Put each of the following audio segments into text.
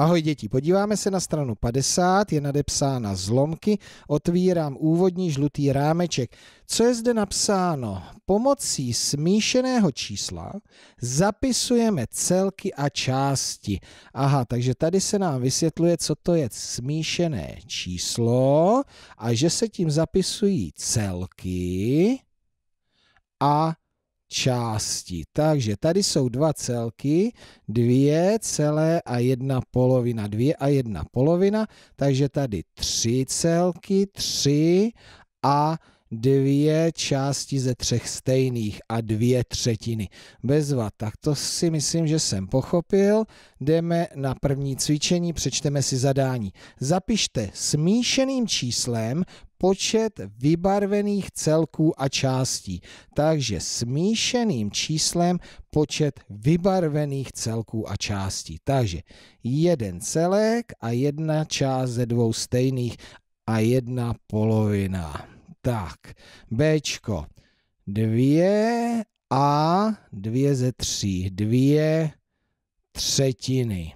Ahoj děti, podíváme se na stranu 50, je nadepsána zlomky, otvírám úvodní žlutý rámeček. Co je zde napsáno? Pomocí smíšeného čísla zapisujeme celky a části. Aha, takže tady se nám vysvětluje, co to je smíšené číslo a že se tím zapisují celky a části. Takže tady jsou dva celky, dvě celé a jedna polovina, dvě a jedna polovina, takže tady tři celky, tři a dvě části ze třech stejných a dvě třetiny. Bezva, tak to si myslím, že jsem pochopil. Jdeme na první cvičení, přečteme si zadání. Zapište smíšeným číslem počet vybarvených celků a částí. Takže smíšeným číslem počet vybarvených celků a částí. Takže jeden celek a jedna část ze dvou stejných a jedna polovina. Tak, Bčko. Dvě a dvě ze tří. Dvě třetiny.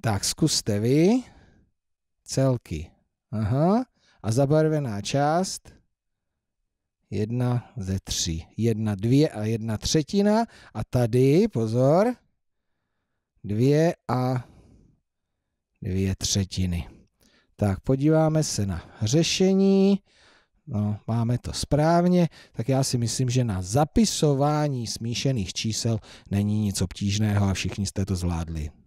Tak, zkuste vy. Celky. Aha. A zabarvená část jedna ze tří. Jedna dvě a jedna třetina. A tady, pozor, dvě a dvě třetiny. Tak podíváme se na řešení. No, máme to správně, tak já si myslím, že na zapisování smíšených čísel není nic obtížného a všichni jste to zvládli.